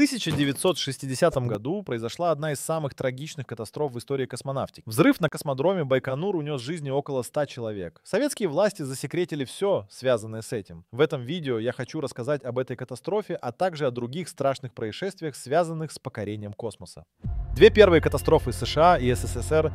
1960 году произошла одна из самых трагичных катастроф в истории космонавтики. Взрыв на космодроме Байконур унес жизни около 100 человек. Советские власти засекретили все, связанное с этим. В этом видео я хочу рассказать об этой катастрофе, а также о других страшных происшествиях, связанных с покорением космоса. Две первые катастрофы США и СССР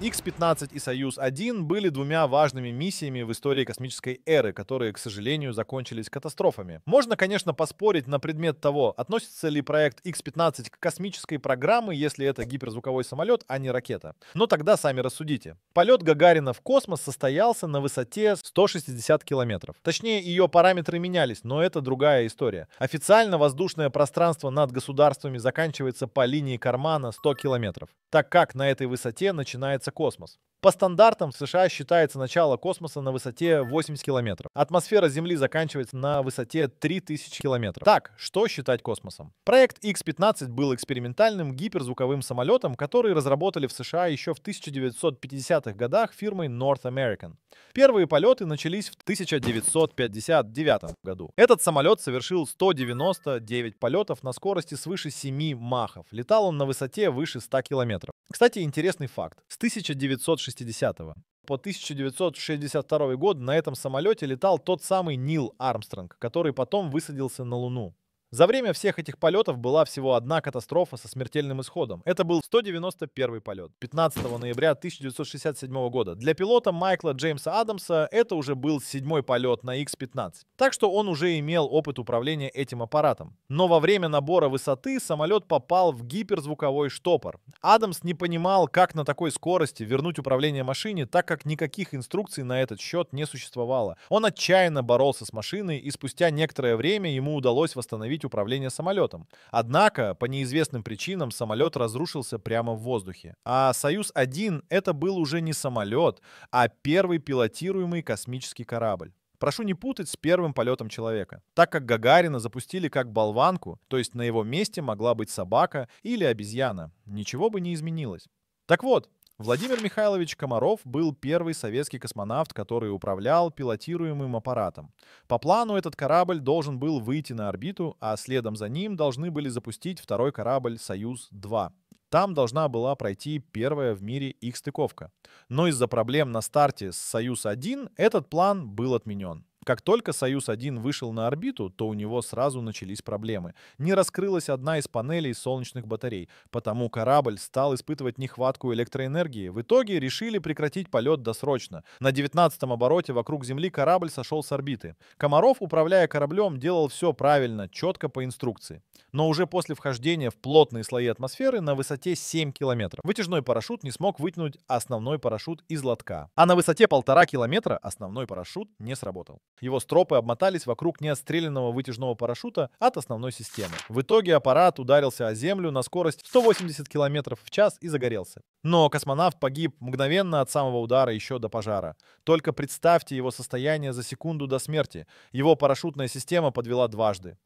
X-15 и «Союз-1» были двумя важными миссиями в истории космической эры, которые, к сожалению, закончились катастрофами. Можно, конечно, поспорить на предмет того, относится ли проект X-15 к космической программе, если это гиперзвуковой самолет, а не ракета. Но тогда сами рассудите. Полет Гагарина в космос состоялся на высоте 160 километров. Точнее, ее параметры менялись, но это другая история. Официально воздушное пространство над государствами заканчивается по линии кармана 100 километров, так как на этой высоте начинается называется космос. По стандартам в США считается начало космоса на высоте 80 километров. Атмосфера Земли заканчивается на высоте 3000 километров. Так, что считать космосом? Проект X-15 был экспериментальным гиперзвуковым самолетом, который разработали в США еще в 1950-х годах фирмой North American. Первые полеты начались в 1959 году. Этот самолет совершил 199 полетов на скорости свыше 7 махов. Летал он на высоте выше 100 километров. Кстати, интересный факт. С 1960 по 1962 год на этом самолете летал тот самый Нил Армстронг, который потом высадился на Луну. За время всех этих полетов была всего одна катастрофа со смертельным исходом. Это был 191 полет 15 ноября 1967 года. Для пилота Майкла Джеймса Адамса это уже был седьмой полет на X-15. Так что он уже имел опыт управления этим аппаратом. Но во время набора высоты самолет попал в гиперзвуковой штопор. Адамс не понимал, как на такой скорости вернуть управление машине, так как никаких инструкций на этот счет не существовало. Он отчаянно боролся с машиной и спустя некоторое время ему удалось восстановить восстановить управление самолетом. Однако, по неизвестным причинам, самолет разрушился прямо в воздухе. А «Союз-1» — это был уже не самолет, а первый пилотируемый космический корабль. Прошу не путать с первым полетом человека, так как Гагарина запустили как болванку, то есть на его месте могла быть собака или обезьяна. Ничего бы не изменилось. Так вот, Владимир Михайлович Комаров был первый советский космонавт, который управлял пилотируемым аппаратом. По плану этот корабль должен был выйти на орбиту, а следом за ним должны были запустить второй корабль «Союз-2». Там должна была пройти первая в мире их стыковка. Но из-за проблем на старте с «Союз-1» этот план был отменен. Как только «Союз-1» вышел на орбиту, то у него сразу начались проблемы. Не раскрылась одна из панелей солнечных батарей, потому корабль стал испытывать нехватку электроэнергии. В итоге решили прекратить полет досрочно. На 19-м обороте вокруг Земли корабль сошел с орбиты. Комаров, управляя кораблем, делал все правильно, четко по инструкции. Но уже после вхождения в плотные слои атмосферы на высоте 7 километров вытяжной парашют не смог вытянуть основной парашют из лотка. А на высоте полтора километра основной парашют не сработал. Его стропы обмотались вокруг неотстрелянного вытяжного парашюта от основной системы. В итоге аппарат ударился о землю на скорость 180 км в час и загорелся. Но космонавт погиб мгновенно от самого удара еще до пожара. Только представьте его состояние за секунду до смерти. Его парашютная система подвела дважды.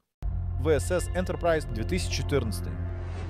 ВСС Enterprise 2014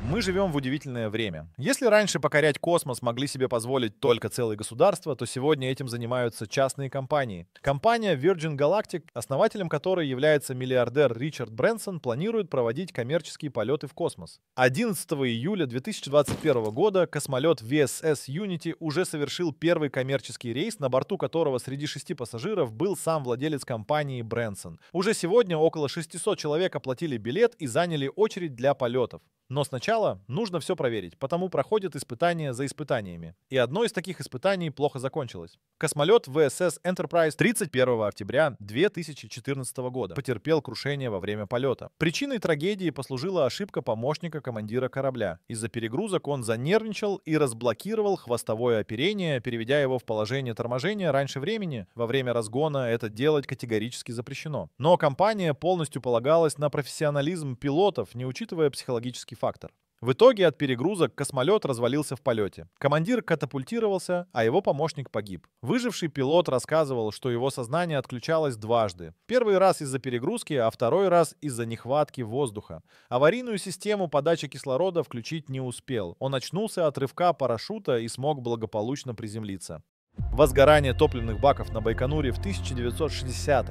мы живем в удивительное время. Если раньше покорять космос могли себе позволить только целые государства, то сегодня этим занимаются частные компании. Компания Virgin Galactic, основателем которой является миллиардер Ричард Брэнсон, планирует проводить коммерческие полеты в космос. 11 июля 2021 года космолет VSS Unity уже совершил первый коммерческий рейс, на борту которого среди шести пассажиров был сам владелец компании Брэнсон. Уже сегодня около 600 человек оплатили билет и заняли очередь для полетов. Но сначала нужно все проверить, потому проходят испытания за испытаниями. И одно из таких испытаний плохо закончилось. Космолет ВСС Enterprise 31 октября 2014 года потерпел крушение во время полета. Причиной трагедии послужила ошибка помощника командира корабля. Из-за перегрузок он занервничал и разблокировал хвостовое оперение, переведя его в положение торможения раньше времени. Во время разгона это делать категорически запрещено. Но компания полностью полагалась на профессионализм пилотов, не учитывая психологический фактор. В итоге от перегрузок космолет развалился в полете. Командир катапультировался, а его помощник погиб. Выживший пилот рассказывал, что его сознание отключалось дважды. Первый раз из-за перегрузки, а второй раз из-за нехватки воздуха. Аварийную систему подачи кислорода включить не успел. Он очнулся от рывка парашюта и смог благополучно приземлиться возгорание топливных баков на Байконуре в 1960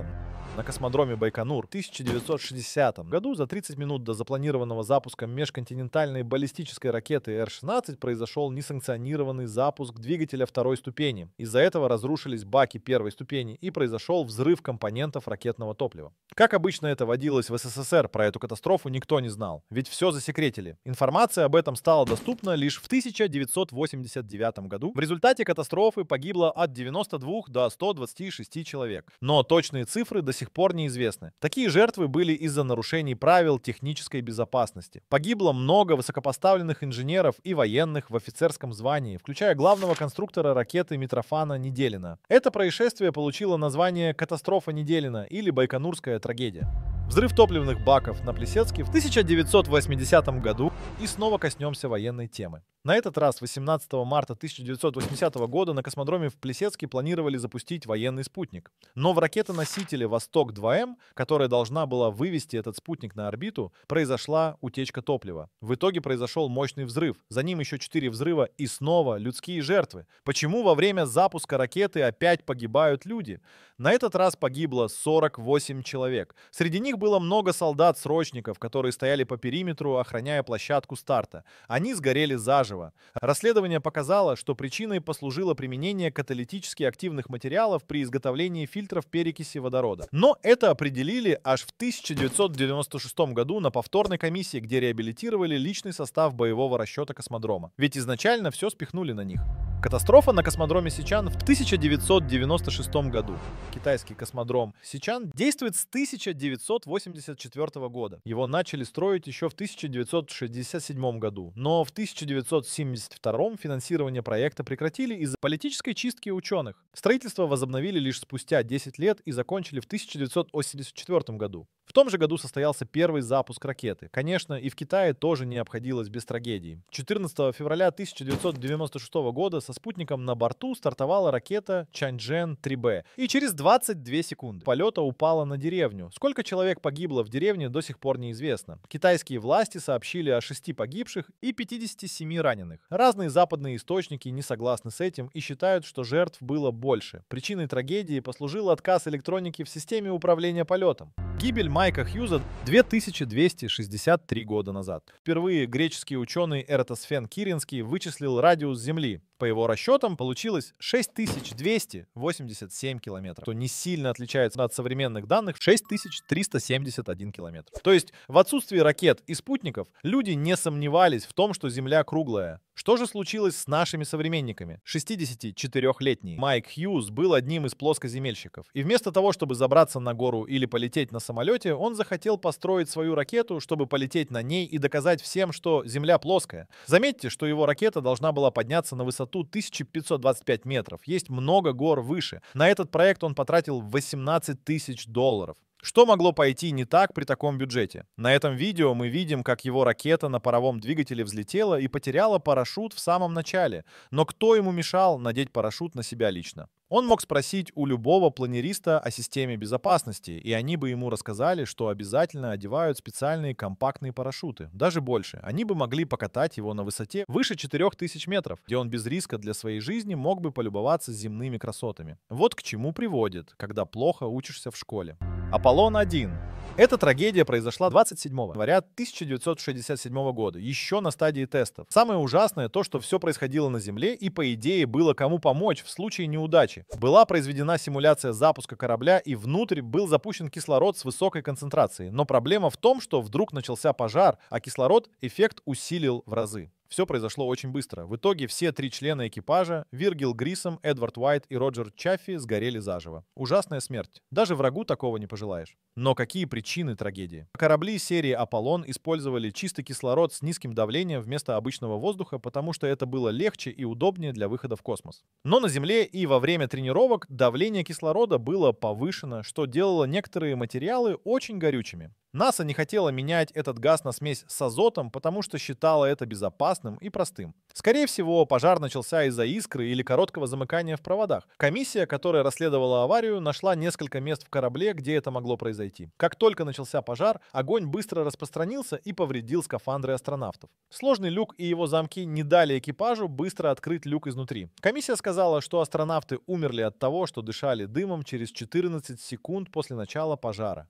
на космодроме Байконур в 1960 году за 30 минут до запланированного запуска межконтинентальной баллистической ракеты Р-16 произошел несанкционированный запуск двигателя второй ступени. Из-за этого разрушились баки первой ступени и произошел взрыв компонентов ракетного топлива. Как обычно это водилось в СССР, про эту катастрофу никто не знал, ведь все засекретили. Информация об этом стала доступна лишь в 1989 году. В результате катастрофы погибло от 92 до 126 человек, но точные цифры до сих пор неизвестны. Такие жертвы были из-за нарушений правил технической безопасности. Погибло много высокопоставленных инженеров и военных в офицерском звании, включая главного конструктора ракеты Митрофана Неделина. Это происшествие получило название «Катастрофа Неделина» или «Байконурская трагедия». Взрыв топливных баков на Плесецке в 1980 году. И снова коснемся военной темы. На этот раз 18 марта 1980 года на космодроме в Плесецке планировали запустить военный спутник. Но в ракетоносителе «Восток-2М», которая должна была вывести этот спутник на орбиту, произошла утечка топлива. В итоге произошел мощный взрыв, за ним еще четыре взрыва и снова людские жертвы. Почему во время запуска ракеты опять погибают люди? На этот раз погибло 48 человек. Среди них было много солдат-срочников, которые стояли по периметру, охраняя площадку старта. Они сгорели заживо заживо. Расследование показало, что причиной послужило применение каталитически активных материалов при изготовлении фильтров перекиси водорода. Но это определили аж в 1996 году на повторной комиссии, где реабилитировали личный состав боевого расчета космодрома. Ведь изначально все спихнули на них. Катастрофа на космодроме Сичан в 1996 году. Китайский космодром Сичан действует с 1984 года. Его начали строить еще в 1967 году, но в 1990 1972 финансирование проекта прекратили из-за политической чистки ученых. Строительство возобновили лишь спустя 10 лет и закончили в 1984 году. В том же году состоялся первый запуск ракеты. Конечно, и в Китае тоже не обходилось без трагедий. 14 февраля 1996 года со спутником на борту стартовала ракета Чанчжэн 3Б. И через 22 секунды полета упала на деревню. Сколько человек погибло в деревне до сих пор неизвестно. Китайские власти сообщили о 6 погибших и 57 раненых. Разные западные источники не согласны с этим и считают, что жертв было больше. Причиной трагедии послужил отказ электроники в системе управления полетом. Гибель Майка Хьюза 2263 года назад. Впервые греческий ученый Эратосфен Киринский вычислил радиус Земли. По его расчетам получилось 6287 километров, что не сильно отличается от современных данных 6371 километр. То есть в отсутствии ракет и спутников люди не сомневались в том, что Земля круглая. Что же случилось с нашими современниками? 64-летний Майк Хьюз был одним из плоскоземельщиков. И вместо того, чтобы забраться на гору или полететь на самолете, космосе он захотел построить свою ракету, чтобы полететь на ней и доказать всем, что Земля плоская. Заметьте, что его ракета должна была подняться на высоту 1525 метров. Есть много гор выше. На этот проект он потратил 18 тысяч долларов. Что могло пойти не так при таком бюджете? На этом видео мы видим, как его ракета на паровом двигателе взлетела и потеряла парашют в самом начале. Но кто ему мешал надеть парашют на себя лично? Он мог спросить у любого планериста о системе безопасности, и они бы ему рассказали, что обязательно одевают специальные компактные парашюты. Даже больше. Они бы могли покатать его на высоте выше 4000 метров, где он без риска для своей жизни мог бы полюбоваться земными красотами. Вот к чему приводит, когда плохо учишься в школе. Аполлон 1. Эта трагедия произошла 27 января 1967 года, еще на стадии тестов. Самое ужасное то, что все происходило на Земле и, по идее, было кому помочь в случае неудачи. Была произведена симуляция запуска корабля и внутрь был запущен кислород с высокой концентрацией. Но проблема в том, что вдруг начался пожар, а кислород эффект усилил в разы. Все произошло очень быстро. В итоге все три члена экипажа, Виргил Грисом, Эдвард Уайт и Роджер Чаффи, сгорели заживо. Ужасная смерть. Даже врагу такого не пожелаешь. Но какие причины трагедии? Корабли серии «Аполлон» использовали чистый кислород с низким давлением вместо обычного воздуха, потому что это было легче и удобнее для выхода в космос. Но на Земле и во время тренировок давление кислорода было повышено, что делало некоторые материалы очень горючими. НАСА не хотела менять этот газ на смесь с азотом, потому что считала это безопасным ясным и простым. Скорее всего, пожар начался из-за искры или короткого замыкания в проводах. Комиссия, которая расследовала аварию, нашла несколько мест в корабле, где это могло произойти. Как только начался пожар, огонь быстро распространился и повредил скафандры астронавтов. Сложный люк и его замки не дали экипажу быстро открыть люк изнутри. Комиссия сказала, что астронавты умерли от того, что дышали дымом через 14 секунд после начала пожара.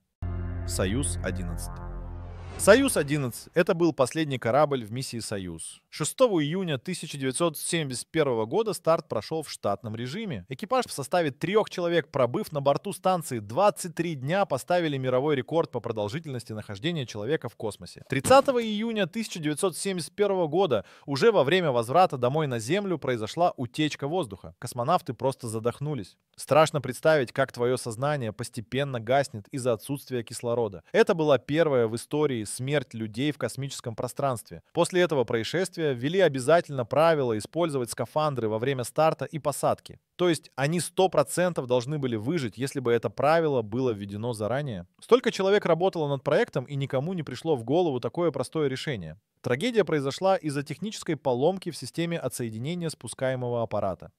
Союз 11. «Союз-11» — это был последний корабль в миссии «Союз». 6 июня 1971 года старт прошел в штатном режиме. Экипаж в составе трех человек, пробыв на борту станции 23 дня, поставили мировой рекорд по продолжительности нахождения человека в космосе. 30 июня 1971 года, уже во время возврата домой на Землю, произошла утечка воздуха. Космонавты просто задохнулись. Страшно представить, как твое сознание постепенно гаснет из-за отсутствия кислорода. Это была первая в истории смерть людей в космическом пространстве. После этого происшествия ввели обязательно правило использовать скафандры во время старта и посадки. То есть они 100% должны были выжить, если бы это правило было введено заранее. Столько человек работало над проектом, и никому не пришло в голову такое простое решение. Трагедия произошла из-за технической поломки в системе отсоединения спускаемого аппарата.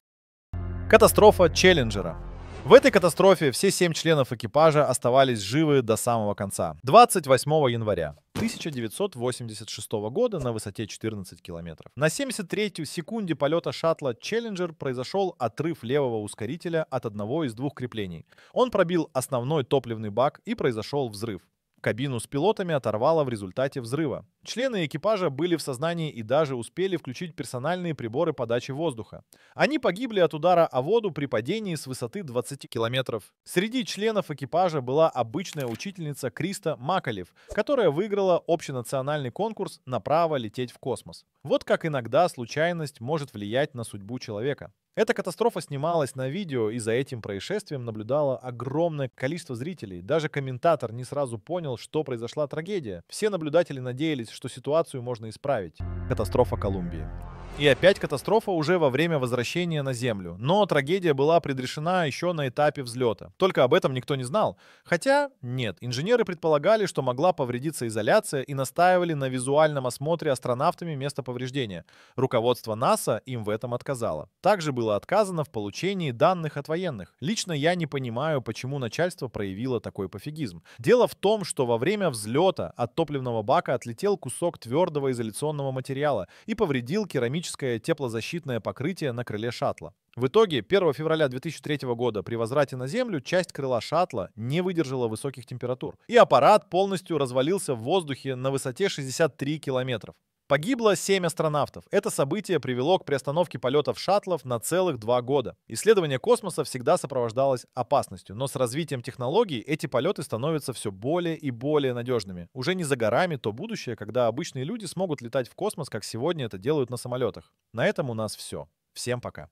Катастрофа Челленджера. В этой катастрофе все семь членов экипажа оставались живы до самого конца. 28 января 1986 года на высоте 14 километров. На 73-й секунде полета шаттла Челленджер произошел отрыв левого ускорителя от одного из двух креплений. Он пробил основной топливный бак и произошел взрыв. Кабину с пилотами оторвало в результате взрыва. Члены экипажа были в сознании и даже успели включить персональные приборы подачи воздуха. Они погибли от удара о воду при падении с высоты 20 километров. Среди членов экипажа была обычная учительница Криста Макалев, которая выиграла общенациональный конкурс на право лететь в космос». Вот как иногда случайность может влиять на судьбу человека. Эта катастрофа снималась на видео, и за этим происшествием наблюдало огромное количество зрителей. Даже комментатор не сразу понял, что произошла трагедия. Все наблюдатели надеялись, что ситуацию можно исправить. Катастрофа Колумбии. И опять катастрофа уже во время возвращения на Землю. Но трагедия была предрешена еще на этапе взлета. Только об этом никто не знал. Хотя, нет, инженеры предполагали, что могла повредиться изоляция и настаивали на визуальном осмотре астронавтами места повреждения. Руководство НАСА им в этом отказало. Также было отказано в получении данных от военных. Лично я не понимаю, почему начальство проявило такой пофигизм. Дело в том, что во время взлета от топливного бака отлетел кусок твердого изоляционного материала и повредил керамическую керамическое теплозащитное покрытие на крыле шаттла. В итоге 1 февраля 2003 года при возврате на Землю часть крыла шаттла не выдержала высоких температур, и аппарат полностью развалился в воздухе на высоте 63 километров. Погибло 7 астронавтов. Это событие привело к приостановке полетов шаттлов на целых два года. Исследование космоса всегда сопровождалось опасностью, но с развитием технологий эти полеты становятся все более и более надежными. Уже не за горами то будущее, когда обычные люди смогут летать в космос, как сегодня это делают на самолетах. На этом у нас все. Всем пока.